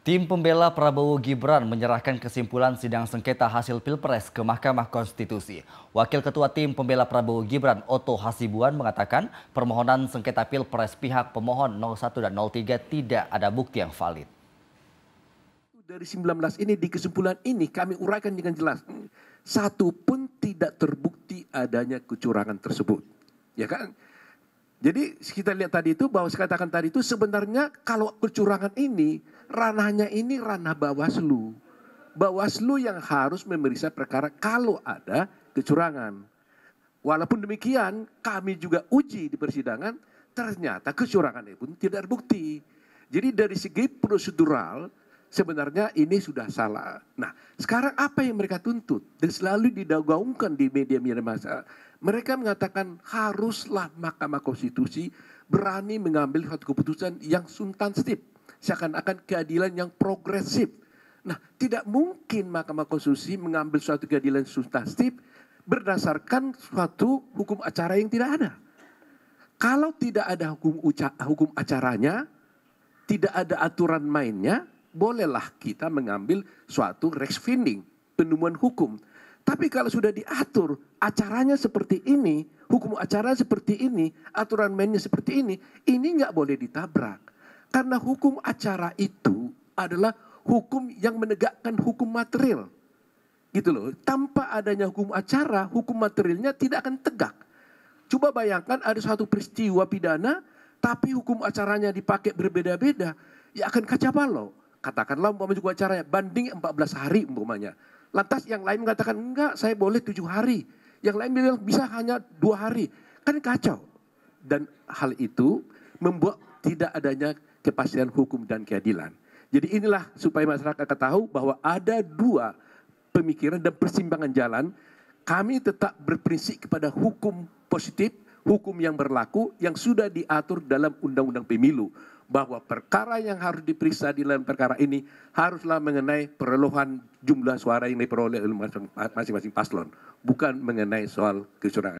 Tim pembela Prabowo Gibran menyerahkan kesimpulan sidang sengketa hasil Pilpres ke Mahkamah Konstitusi. Wakil Ketua Tim Pembela Prabowo Gibran Otto Hasibuan mengatakan permohonan sengketa Pilpres pihak pemohon 01 dan 03 tidak ada bukti yang valid. Dari 19 ini di kesimpulan ini kami uraikan dengan jelas. Satu pun tidak terbukti adanya kecurangan tersebut. Ya kan? Jadi kita lihat tadi itu bahwa saya katakan tadi itu sebenarnya kalau kecurangan ini ranahnya ini ranah Bawaslu. Bawaslu yang harus memeriksa perkara kalau ada kecurangan. Walaupun demikian, kami juga uji di persidangan, ternyata kecurangan itu pun tidak terbukti. Jadi dari segi prosedural, sebenarnya ini sudah salah. Nah, sekarang apa yang mereka tuntut? Dan selalu didagaungkan di media-media masa. Mereka mengatakan haruslah Mahkamah Konstitusi berani mengambil suatu keputusan yang suntan substantif seakan-akan keadilan yang progresif. Nah, tidak mungkin Mahkamah Konstitusi mengambil suatu keadilan substantif berdasarkan suatu hukum acara yang tidak ada. Kalau tidak ada hukum, hukum acaranya, tidak ada aturan mainnya, bolehlah kita mengambil suatu rex finding, penemuan hukum. Tapi kalau sudah diatur acaranya seperti ini, hukum acara seperti ini, aturan mainnya seperti ini, ini nggak boleh ditabrak. Karena hukum acara itu adalah hukum yang menegakkan hukum material. Gitu loh. Tanpa adanya hukum acara, hukum materialnya tidak akan tegak. Coba bayangkan ada satu peristiwa pidana, tapi hukum acaranya dipakai berbeda-beda, ya akan kaca balau. Katakanlah umpamanya juga acaranya banding 14 hari umpamanya. Lantas yang lain mengatakan enggak, saya boleh tujuh hari. Yang lain bilang bisa hanya dua hari. Kan kacau. Dan hal itu membuat tidak adanya kepastian hukum dan keadilan. Jadi inilah supaya masyarakat ketahui bahwa ada dua pemikiran dan persimpangan jalan. Kami tetap berprinsip kepada hukum positif, hukum yang berlaku yang sudah diatur dalam Undang-Undang Pemilu bahwa perkara yang harus diperiksa di dalam perkara ini haruslah mengenai perolehan jumlah suara yang diperoleh oleh masing-masing paslon, bukan mengenai soal kecurangan.